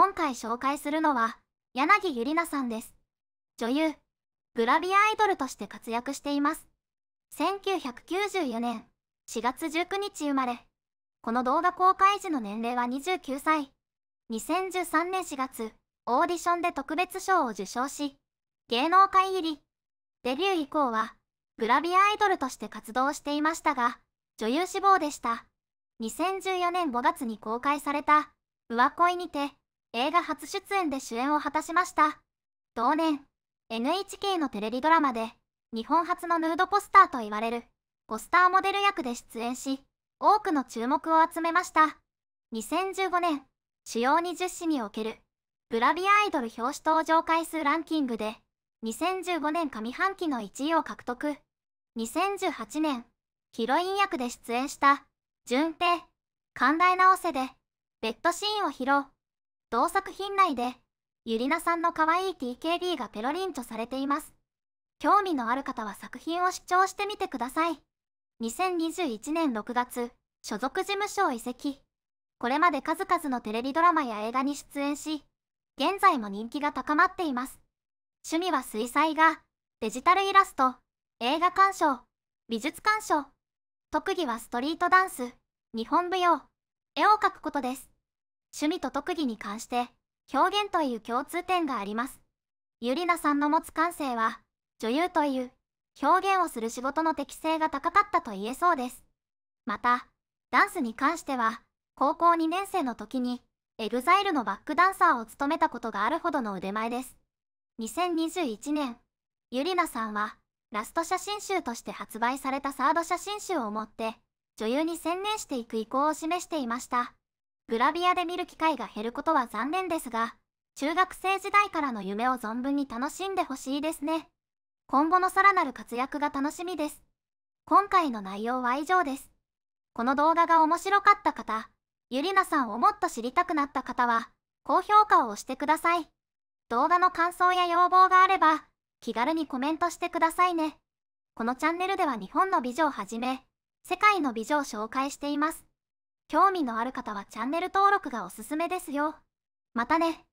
今回紹介するのは柳ゆりなさんです女優グラビアアイドルとして活躍しています1994年4月19日生まれこの動画公開時の年齢は29歳2013年4月オーディションで特別賞を受賞し芸能界入りデビュー以降はグラビアアイドルとして活動していましたが女優志望でした2014年5月に公開された「上恋」にて映画初出演で主演を果たしました同年 NHK のテレビドラマで日本初のヌードポスターと言われるポスターモデル役で出演し多くの注目を集めました2015年主要20誌におけるグラビアアイドル表紙登場回数ランキングで2015年上半期の1位を獲得2018年ヒロイン役で出演した「順平寛大直せ」でベッドシーンを披露同作品内で、ゆりなさんの可愛い TKB がペロリンチョされています。興味のある方は作品を視聴してみてください。2021年6月、所属事務所を移籍。これまで数々のテレビドラマや映画に出演し、現在も人気が高まっています。趣味は水彩画、デジタルイラスト、映画鑑賞、美術鑑賞。特技はストリートダンス、日本舞踊、絵を描くことです。趣味と特技に関して表現という共通点があります。ゆりなさんの持つ感性は女優という表現をする仕事の適性が高かったと言えそうです。また、ダンスに関しては高校2年生の時に EXILE のバックダンサーを務めたことがあるほどの腕前です。2021年、ゆりなさんはラスト写真集として発売されたサード写真集をもって女優に専念していく意向を示していました。グラビアで見る機会が減ることは残念ですが、中学生時代からの夢を存分に楽しんでほしいですね。今後のさらなる活躍が楽しみです。今回の内容は以上です。この動画が面白かった方、ゆりなさんをもっと知りたくなった方は、高評価を押してください。動画の感想や要望があれば、気軽にコメントしてくださいね。このチャンネルでは日本の美女をはじめ、世界の美女を紹介しています。興味のある方はチャンネル登録がおすすめですよ。またね。